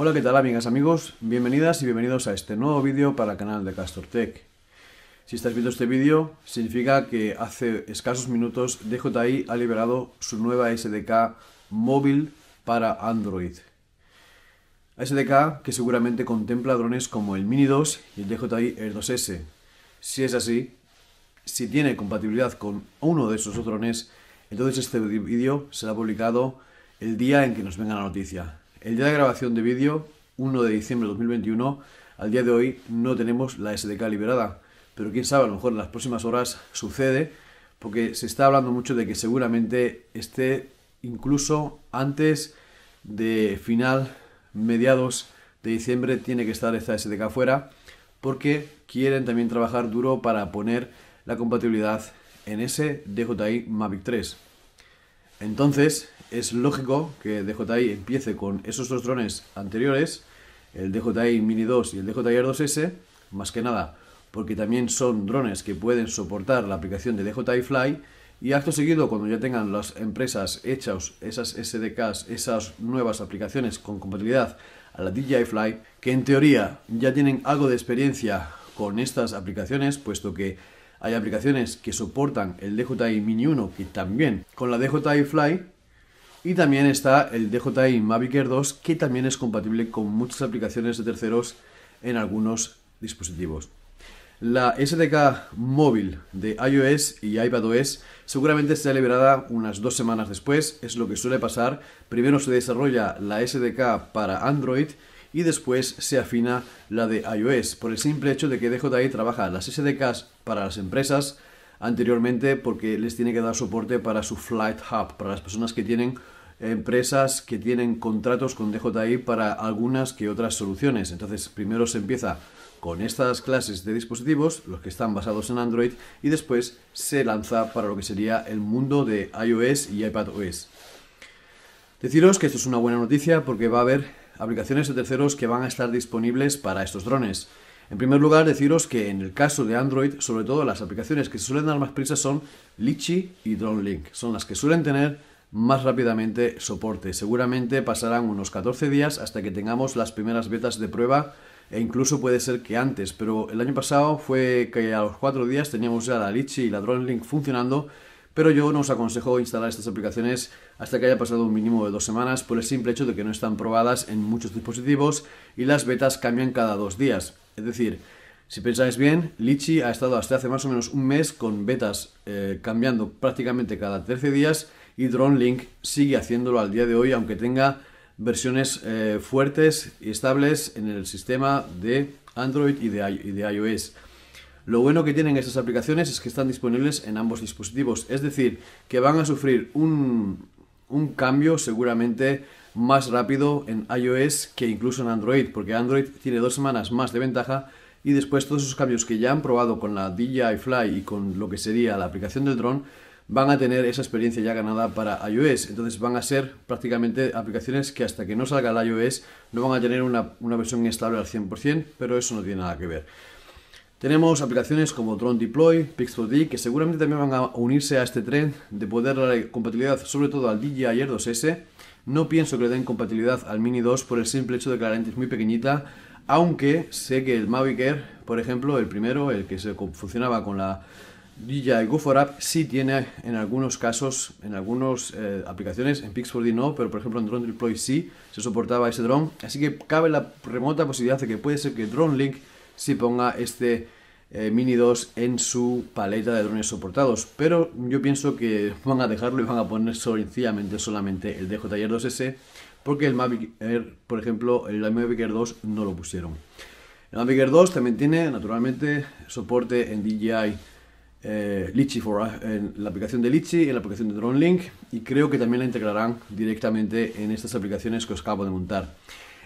Hola, ¿qué tal amigas, amigos? Bienvenidas y bienvenidos a este nuevo vídeo para el canal de Castor Tech. Si estás viendo este vídeo, significa que hace escasos minutos DJI ha liberado su nueva SDK móvil para Android. SDK que seguramente contempla drones como el Mini 2 y el DJI Air 2S. Si es así, si tiene compatibilidad con uno de esos drones, entonces este vídeo será publicado el día en que nos venga la noticia. El día de grabación de vídeo, 1 de diciembre de 2021, al día de hoy no tenemos la SDK liberada, pero quién sabe, a lo mejor en las próximas horas sucede, porque se está hablando mucho de que seguramente esté incluso antes de final, mediados de diciembre, tiene que estar esta SDK fuera, porque quieren también trabajar duro para poner la compatibilidad en ese DJI Mavic 3. Entonces, es lógico que DJI empiece con esos dos drones anteriores, el DJI Mini 2 y el DJI Air 2S, más que nada porque también son drones que pueden soportar la aplicación de DJI Fly y acto seguido cuando ya tengan las empresas hechas esas SDKs, esas nuevas aplicaciones con compatibilidad a la DJI Fly, que en teoría ya tienen algo de experiencia con estas aplicaciones, puesto que hay aplicaciones que soportan el DJI Mini 1 y también con la DJI Fly y también está el DJI Mavic Air 2, que también es compatible con muchas aplicaciones de terceros en algunos dispositivos. La SDK móvil de iOS y iPadOS seguramente será liberada unas dos semanas después, es lo que suele pasar. Primero se desarrolla la SDK para Android y después se afina la de iOS, por el simple hecho de que DJI trabaja las SDKs para las empresas anteriormente porque les tiene que dar soporte para su Flight Hub, para las personas que tienen empresas que tienen contratos con DJI para algunas que otras soluciones. Entonces, primero se empieza con estas clases de dispositivos, los que están basados en Android, y después se lanza para lo que sería el mundo de iOS y iPadOS. Deciros que esto es una buena noticia porque va a haber aplicaciones de terceros que van a estar disponibles para estos drones. En primer lugar, deciros que en el caso de Android, sobre todo las aplicaciones que se suelen dar más prisa son Litchi y DroneLink. Son las que suelen tener más rápidamente soporte. Seguramente pasarán unos 14 días hasta que tengamos las primeras betas de prueba e incluso puede ser que antes, pero el año pasado fue que a los 4 días teníamos ya la Litchi y la DroneLink funcionando, pero yo no os aconsejo instalar estas aplicaciones hasta que haya pasado un mínimo de dos semanas por el simple hecho de que no están probadas en muchos dispositivos y las betas cambian cada dos días. Es decir, si pensáis bien, Litchi ha estado hasta hace más o menos un mes con betas eh, cambiando prácticamente cada 13 días y DroneLink sigue haciéndolo al día de hoy, aunque tenga versiones eh, fuertes y estables en el sistema de Android y de, iOS. Lo bueno que tienen estas aplicaciones es que están disponibles en ambos dispositivos, es decir, que van a sufrir un, cambio seguramente más rápido en iOS que incluso en Android, porque Android tiene dos semanas más de ventaja y después todos esos cambios que ya han probado con la DJI Fly y con lo que sería la aplicación del Drone van a tener esa experiencia ya ganada para iOS. Entonces van a ser prácticamente aplicaciones que hasta que no salga el iOS no van a tener una, versión estable al 100%, pero eso no tiene nada que ver. Tenemos aplicaciones como Drone Deploy, Pix4D, que seguramente también van a unirse a este tren de poder darle compatibilidad sobre todo al DJI Air 2S. No pienso que le den compatibilidad al Mini 2 por el simple hecho de que la lente es muy pequeñita, aunque sé que el Mavic Air, por ejemplo, el primero, el que se funcionaba con la DJI Go for App sí tiene en algunos casos, en algunas eh, aplicaciones, en Pix4D no, pero por ejemplo en Drone Deploy sí se soportaba ese drone. Así que cabe la remota posibilidad de que puede ser que DroneLink si ponga este eh, Mini 2 en su paleta de drones soportados. Pero yo pienso que van a dejarlo y van a poner sencillamente solamente el DJI 2S, porque el Mavic Air, por ejemplo, el Mavic Air 2 no lo pusieron. El Mavic Air 2 también tiene, naturalmente, soporte en DJI eh, Litchi eh, en la aplicación de Litchi y en la aplicación de DroneLink y creo que también la integrarán directamente en estas aplicaciones que os acabo de montar.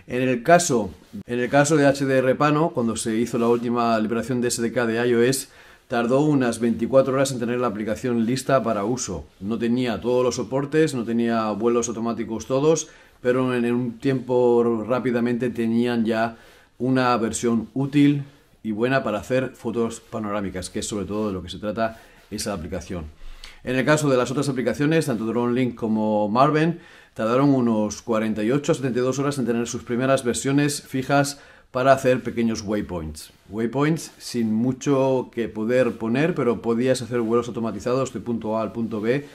En el caso, en el caso de HDR Pano, cuando se hizo la última liberación de SDK de iOS, tardó unas 24 horas en tener la aplicación lista para uso. No tenía todos los soportes, no tenía vuelos automáticos todos, pero en un tiempo rápidamente tenían ya una versión útil y buena para hacer fotos panorámicas, que es sobre todo de lo que se trata esa aplicación. En el caso de las otras aplicaciones, tanto DroneLink como Marven, tardaron unos 48 a 72 horas en tener sus primeras versiones fijas para hacer pequeños waypoints. Waypoints sin mucho que poder poner, pero podías hacer vuelos automatizados de punto A al punto B.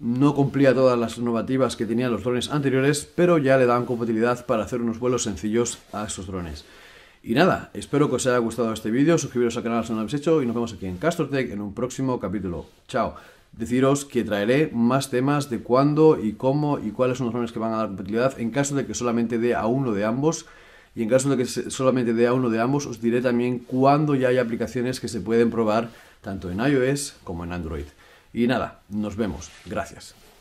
No cumplía todas las normativas que tenían los drones anteriores, pero ya le daban compatibilidad para hacer unos vuelos sencillos a esos drones. Y nada, espero que os haya gustado este vídeo, suscribiros al canal si no lo habéis hecho y nos vemos aquí en Tech en un próximo capítulo. Chao. Deciros que traeré más temas de cuándo y cómo y cuáles son los nombres que van a dar compatibilidad en caso de que solamente dé a uno de ambos. Y en caso de que solamente dé a uno de ambos, os diré también cuándo ya hay aplicaciones que se pueden probar tanto en iOS como en Android. Y nada, nos vemos. Gracias.